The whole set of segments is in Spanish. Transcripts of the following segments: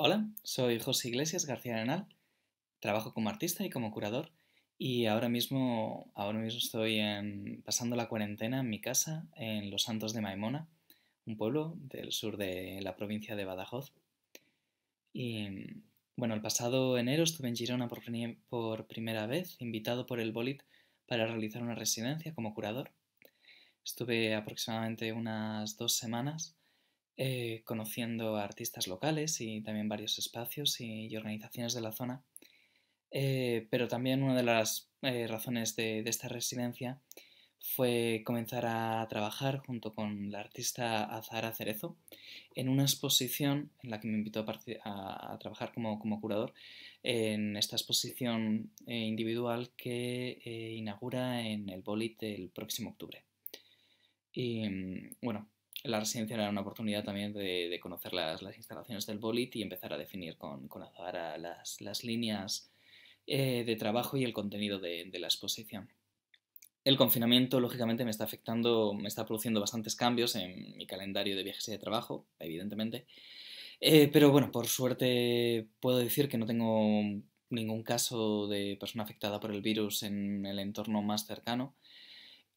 Hola, soy José Iglesias García Arenal, trabajo como artista y como curador y ahora mismo, ahora mismo estoy en, pasando la cuarentena en mi casa en Los Santos de Maimona, un pueblo del sur de la provincia de Badajoz. Y bueno, el pasado enero estuve en Girona por, por primera vez, invitado por el Bolit para realizar una residencia como curador. Estuve aproximadamente unas dos semanas eh, conociendo a artistas locales y también varios espacios y, organizaciones de la zona. Eh, pero también una de las eh, razones de, esta residencia fue comenzar a trabajar junto con la artista Azara Cerezo en una exposición en la que me invitó a, trabajar como, como, curador, en esta exposición individual que inaugura en el Bolit el próximo octubre. Y mm, bueno, la residencia era una oportunidad también de, conocer las, instalaciones del BOLIT y empezar a definir con, Azahara las, líneas eh, de trabajo y el contenido de, la exposición. El confinamiento, lógicamente, me está afectando, me está produciendo bastantes cambios en mi calendario de viajes y de trabajo, evidentemente. Eh, pero bueno, por suerte puedo decir que no tengo ningún caso de persona afectada por el virus en el entorno más cercano.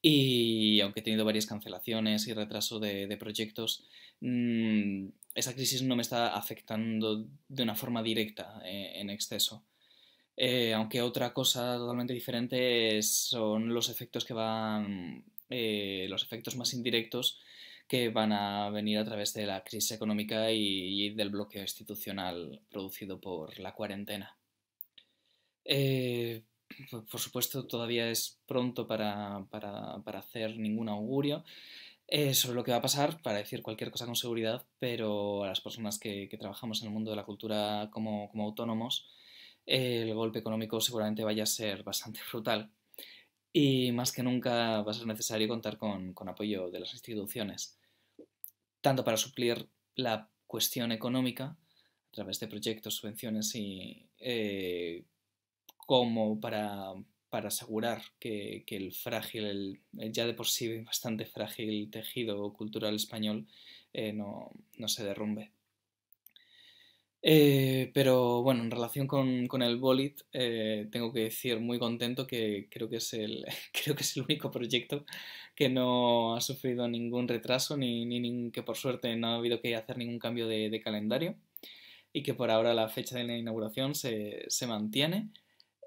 Y aunque he tenido varias cancelaciones y retraso de, proyectos, mm, esa crisis no me está afectando de una forma directa eh, en exceso. Eh, aunque otra cosa totalmente diferente son los efectos que van, eh, los efectos más indirectos que van a venir a través de la crisis económica y, del bloqueo institucional producido por la cuarentena por supuesto, todavía es pronto para, para, para hacer ningún augurio eh, sobre lo que va a pasar, para decir cualquier cosa con seguridad, pero a las personas que, trabajamos en el mundo de la cultura como, como autónomos, el golpe económico seguramente vaya a ser bastante brutal. Y más que nunca va a ser necesario contar con, con apoyo de las instituciones, tanto para suplir la cuestión económica, a través de proyectos, subvenciones y eh, como para, para asegurar que, que, el frágil, el, ya de por sí bastante frágil tejido cultural español eh, no, no, se derrumbe. Eh, pero bueno, en relación con, con el Bolit, eh, tengo que decir muy contento que creo que, es el, creo que es el único proyecto que no ha sufrido ningún retraso ni, ni, que por suerte no ha habido que hacer ningún cambio de, de calendario y que por ahora la fecha de la inauguración se, se mantiene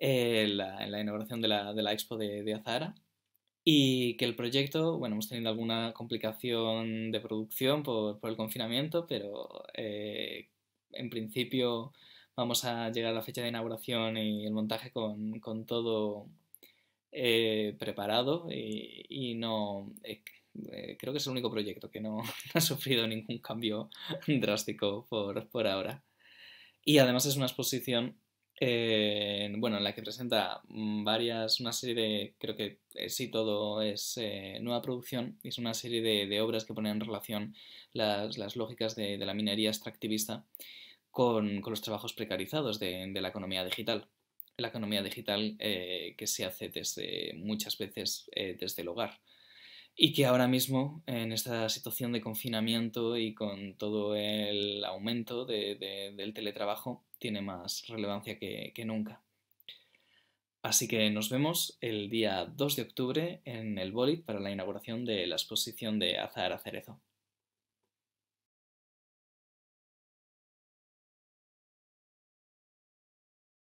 eh, en la inauguración de la, de la expo de, de, Azahara. Y que el proyecto, bueno, hemos tenido alguna complicación de producción por, por el confinamiento, pero eh, en principio vamos a llegar a la fecha de inauguración y el montaje con, con todo eh, preparado y, y no creo que es el único proyecto que no, no ha sufrido ningún cambio drástico por, por, ahora. Y además es una exposición bueno, en la que presenta mm, varias, una serie de, creo que eh, sí todo es eh, nueva producción, es una serie de, obras que ponen en relación las, lógicas de, la minería extractivista con, los trabajos precarizados de, de, la economía digital. La economía digital eh, que se hace desde muchas veces desde el hogar y que ahora mismo, en esta situación de confinamiento y con todo el aumento del teletrabajo, tiene más relevancia que, nunca. Así que nos vemos el día 2 de octubre en el Bolit para la inauguración de la exposición de Azar Cerezo.